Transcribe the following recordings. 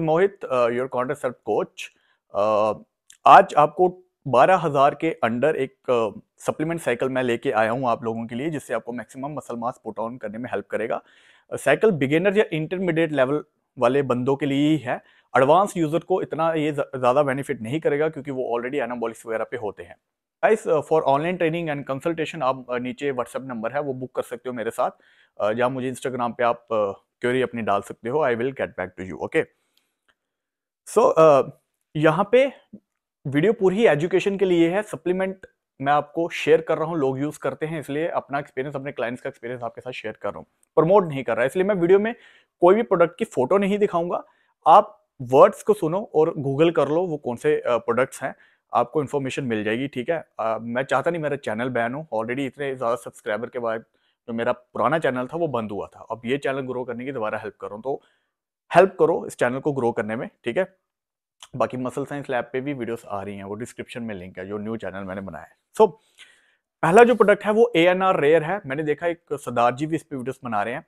Mohit your self coach आज आपको 12000 के अंडर एक सप्लीमेंट uh, साइकिल मैं लेके आया हूँ आप लोगों के लिए जिससे आपको maximum muscle mass put on करने में हेल्प करेगा साइकिल बिगेनर या इंटरमीडिएट लेवल वाले बंदों के लिए ही है एडवांस यूज़र को इतना ये ज़्यादा बेनिफिट नहीं करेगा क्योंकि वो ऑलरेडी एनाबॉलिक्स वगैरह पे होते हैं guys for online training and consultation आप नीचे व्हाट्सअप नंबर है वो बुक कर सकते हो मेरे साथ जहाँ मुझे इंस्टाग्राम पे आप क्योरी अपनी डाल सकते हो I will get back to you okay so so, uh, यहाँ पे वीडियो पूरी एजुकेशन के लिए है सप्लीमेंट मैं आपको शेयर कर रहा हूँ लोग यूज करते हैं इसलिए अपना एक्सपीरियंस अपने क्लाइंट्स का एक्सपीरियंस आपके साथ शेयर कर रहा हूँ प्रमोट नहीं कर रहा इसलिए मैं वीडियो में कोई भी प्रोडक्ट की फोटो नहीं दिखाऊंगा आप वर्ड्स को सुनो और गूगल कर लो वो कौन से प्रोडक्ट्स uh, हैं आपको इन्फॉर्मेशन मिल जाएगी ठीक है आ, uh, मैं चाहता नहीं मेरा चैनल बैन हो ऑलरेडी इतने ज़्यादा सब्सक्राइबर के बाद जो मेरा पुराना चैनल था वो बंद हुआ था अब ये चैनल ग्रो करने की दोबारा हेल्प कर रहा हूँ तो हेल्प करो इस चैनल को ग्रो करने में ठीक है बाकी मसल साइंस लैब पे भी वीडियोस आ रही हैं वो डिस्क्रिप्शन में लिंक है जो न्यू चैनल मैंने बनाया है सो so, पहला जो प्रोडक्ट है वो ए एन आर रेयर है मैंने देखा एक सरदार जी भी इस पर वीडियोस बना रहे हैं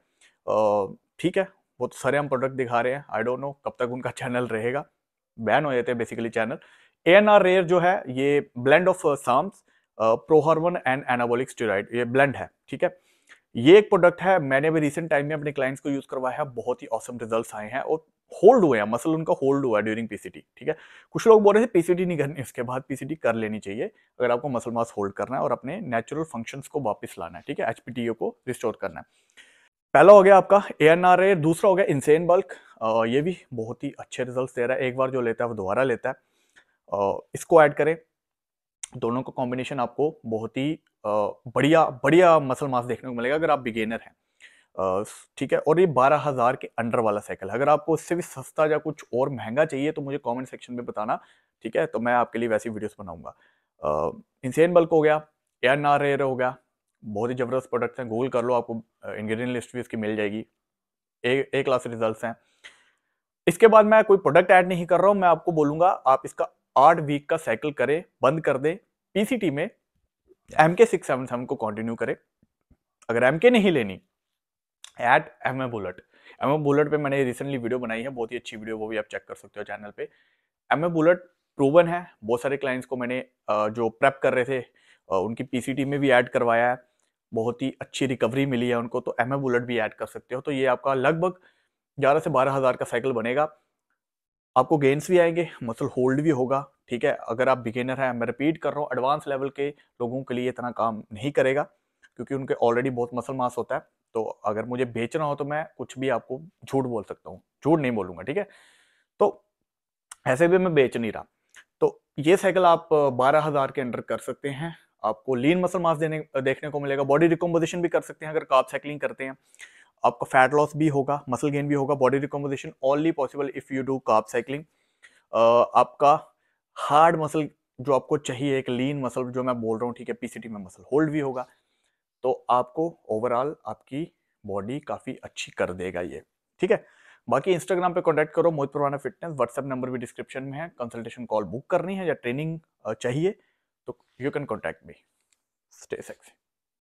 ठीक है तो सारे हम प्रोडक्ट दिखा रहे हैं आई डोंट नो कब तक उनका चैनल रहेगा बैन हो जाते हैं basically channel A N R rare जो है ये blend of SARMs prohormone and anabolic steroid ये ब्लेंड है ठीक है ये एक प्रोडक्ट है मैंने भी रिसेंट टाइम में अपने क्लाइंट्स को यूज करवाया है बहुत ही औसम रिजल्ट्स आए हैं और होल्ड हुए हैं मसल उनका होल्ड हुआ है ड्यूरिंग पीसीटी ठीक है कुछ लोग बोल रहे थे पीसीटी नहीं करनी उसके बाद पीसीटी कर लेनी चाहिए अगर आपको मसल मास होल्ड करना है और अपने नेचुरल फंक्शन को वापस लाना है ठीक है एचपीटीओ को रिस्टोर करना है पहला हो गया आपका ए एन आर ए दूसरा हो गया इंसेन बल्क ये भी बहुत ही अच्छे रिजल्ट दे रहा है एक बार जो लेता है वो दोबारा लेता है इसको ऐड करें दोनों का कॉम्बिनेशन आपको बहुत ही बढ़िया बढ़िया मसल मास देखने को मिलेगा अगर आप बिगेनर हैं ठीक है और ये बारह हज़ार के अंडर वाला साइकिल अगर आपको इससे भी सस्ता या कुछ और महंगा चाहिए तो मुझे कमेंट सेक्शन में बताना ठीक है तो मैं आपके लिए वैसी वीडियोस बनाऊंगा इंसेन बल्क हो गया एयर नार एयर हो गया बहुत ही ज़बरदस्त प्रोडक्ट्स हैं गूगल कर लो आपको इंग्रेडिएंट लिस्ट भी इसकी मिल जाएगी ए क्लास रिजल्ट हैं इसके बाद मैं कोई प्रोडक्ट ऐड नहीं कर रहा हूँ मैं आपको बोलूँगा आप इसका आठ वीक का साइकिल करें बंद कर दें पीसीटी में M K six seven seven को कंटिन्यू करें अगर एम के नहीं लेनी एट M A bullet M A bullet पे मैंने रिसेंटली वीडियो बनाई है बहुत ही अच्छी वीडियो वो भी आप चेक कर सकते हो चैनल पे एम ए बुलेट प्रूवन है बहुत सारे क्लाइंट्स को मैंने जो प्रेप कर रहे थे उनकी पीसीटी में भी ऐड करवाया है बहुत ही अच्छी रिकवरी मिली है उनको तो एम ए बुलेट भी ऐड कर सकते हो तो ये आपका लगभग ग्यारह से बारह हज़ार का साइकिल बनेगा आपको गेंस भी आएंगे मसल होल्ड भी होगा ठीक है अगर आप बिगेनर हैं मैं रिपीट कर रहा हूँ एडवांस लेवल के लोगों के लिए इतना काम नहीं करेगा क्योंकि उनके ऑलरेडी बहुत मसल मास होता है तो अगर मुझे बेचना हो तो मैं कुछ भी आपको झूठ बोल सकता हूँ झूठ नहीं बोलूँगा ठीक है तो ऐसे भी मैं बेच नहीं रहा तो ये साइकिल आप बारह हज़ार के अंडर कर सकते हैं आपको लीन मसल मास देने देखने को मिलेगा बॉडी रिकम्पोजिशन भी कर सकते हैं अगर काप साइकिलिंग करते हैं आपका फैट लॉस भी होगा मसल गेन भी होगा body recomposition only possible if you do carb cycling आपका हार्ड मसल जो आपको चाहिए एक लीन मसल जो मैं बोल रहा हूँ ठीक है पीसीटी में मसल होल्ड भी होगा तो आपको ओवरऑल आपकी बॉडी काफ़ी अच्छी कर देगा ये ठीक है बाकी इंस्टाग्राम पे कॉन्टैक्ट करो Mohit Parwana fitness WhatsApp number भी डिस्क्रिप्शन में है कंसल्टेशन कॉल बुक करनी है या ट्रेनिंग चाहिए तो you can contact me stay sexy